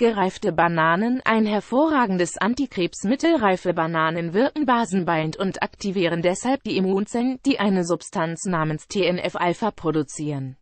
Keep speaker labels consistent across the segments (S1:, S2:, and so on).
S1: Gereifte Bananen, ein hervorragendes Antikrebsmittel. Reife Bananen wirken basenbeinend und aktivieren deshalb die Immunzellen, die eine Substanz namens TNF-Alpha produzieren.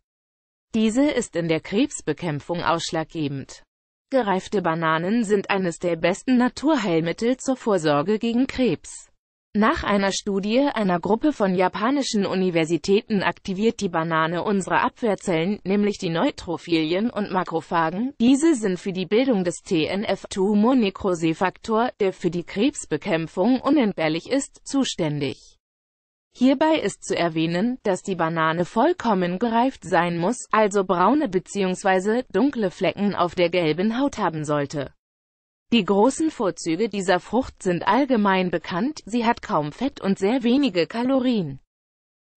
S1: Diese ist in der Krebsbekämpfung ausschlaggebend. Gereifte Bananen sind eines der besten Naturheilmittel zur Vorsorge gegen Krebs. Nach einer Studie einer Gruppe von japanischen Universitäten aktiviert die Banane unsere Abwehrzellen, nämlich die Neutrophilien und Makrophagen. Diese sind für die Bildung des TNF-Tumor-Nekrosefaktor, der für die Krebsbekämpfung unentbehrlich ist, zuständig. Hierbei ist zu erwähnen, dass die Banane vollkommen gereift sein muss, also braune bzw. dunkle Flecken auf der gelben Haut haben sollte. Die großen Vorzüge dieser Frucht sind allgemein bekannt, sie hat kaum Fett und sehr wenige Kalorien.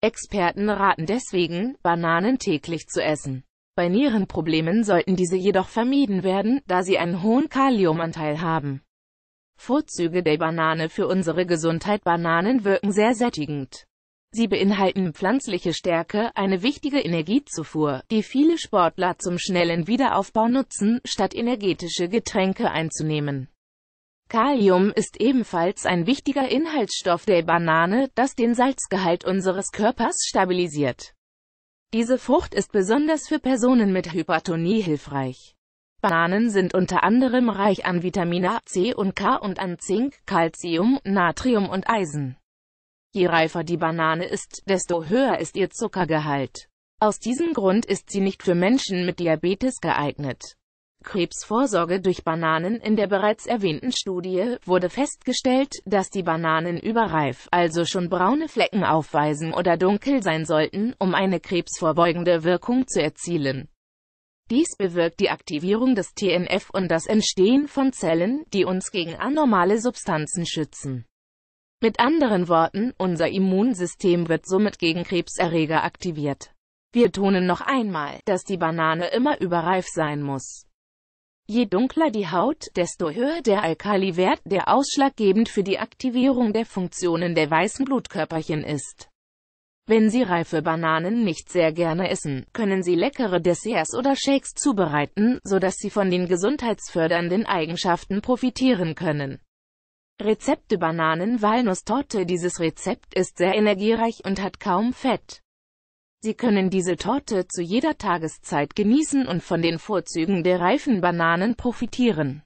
S1: Experten raten deswegen, Bananen täglich zu essen. Bei Nierenproblemen sollten diese jedoch vermieden werden, da sie einen hohen Kaliumanteil haben. Vorzüge der Banane für unsere Gesundheit Bananen wirken sehr sättigend. Sie beinhalten pflanzliche Stärke, eine wichtige Energiezufuhr, die viele Sportler zum schnellen Wiederaufbau nutzen, statt energetische Getränke einzunehmen. Kalium ist ebenfalls ein wichtiger Inhaltsstoff der Banane, das den Salzgehalt unseres Körpers stabilisiert. Diese Frucht ist besonders für Personen mit Hypertonie hilfreich. Bananen sind unter anderem reich an Vitamina C und K und an Zink, Calcium, Natrium und Eisen. Je reifer die Banane ist, desto höher ist ihr Zuckergehalt. Aus diesem Grund ist sie nicht für Menschen mit Diabetes geeignet. Krebsvorsorge durch Bananen In der bereits erwähnten Studie wurde festgestellt, dass die Bananen überreif, also schon braune Flecken aufweisen oder dunkel sein sollten, um eine krebsvorbeugende Wirkung zu erzielen. Dies bewirkt die Aktivierung des TNF und das Entstehen von Zellen, die uns gegen anormale Substanzen schützen. Mit anderen Worten, unser Immunsystem wird somit gegen Krebserreger aktiviert. Wir betonen noch einmal, dass die Banane immer überreif sein muss. Je dunkler die Haut, desto höher der Alkaliwert, der ausschlaggebend für die Aktivierung der Funktionen der weißen Blutkörperchen ist. Wenn Sie reife Bananen nicht sehr gerne essen, können Sie leckere Desserts oder Shakes zubereiten, sodass Sie von den gesundheitsfördernden Eigenschaften profitieren können. Rezepte Bananen Walnusstorte Dieses Rezept ist sehr energiereich und hat kaum Fett. Sie können diese Torte zu jeder Tageszeit genießen und von den Vorzügen der reifen Bananen profitieren.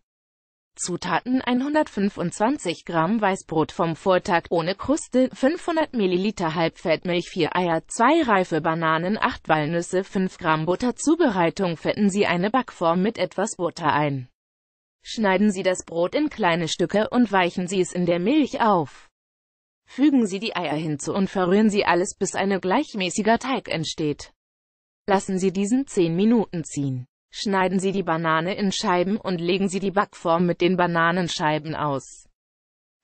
S1: Zutaten 125 Gramm Weißbrot vom Vortag ohne Kruste, 500 Milliliter Halbfettmilch, 4 Eier, 2 reife Bananen, 8 Walnüsse, 5 Gramm Butter. Zubereitung Fetten Sie eine Backform mit etwas Butter ein. Schneiden Sie das Brot in kleine Stücke und weichen Sie es in der Milch auf. Fügen Sie die Eier hinzu und verrühren Sie alles, bis ein gleichmäßiger Teig entsteht. Lassen Sie diesen 10 Minuten ziehen. Schneiden Sie die Banane in Scheiben und legen Sie die Backform mit den Bananenscheiben aus.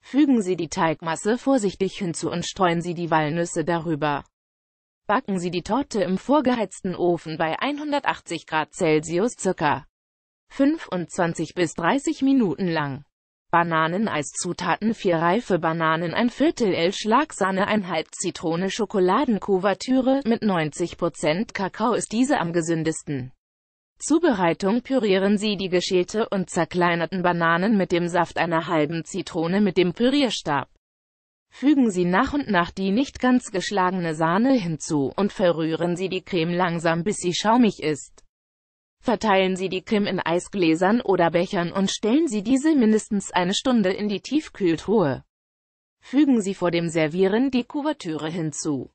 S1: Fügen Sie die Teigmasse vorsichtig hinzu und streuen Sie die Walnüsse darüber. Backen Sie die Torte im vorgeheizten Ofen bei 180 Grad Celsius circa. 25 bis 30 Minuten lang. Bananen als Zutaten 4 reife Bananen ein Viertel L Schlagsahne ein halb Zitrone Schokoladenkuvertüre mit 90% Kakao ist diese am gesündesten. Zubereitung Pürieren Sie die geschälte und zerkleinerten Bananen mit dem Saft einer halben Zitrone mit dem Pürierstab. Fügen Sie nach und nach die nicht ganz geschlagene Sahne hinzu und verrühren Sie die Creme langsam bis sie schaumig ist. Verteilen Sie die Creme in Eisgläsern oder Bechern und stellen Sie diese mindestens eine Stunde in die Tiefkühltruhe. Fügen Sie vor dem Servieren die Kuvertüre hinzu.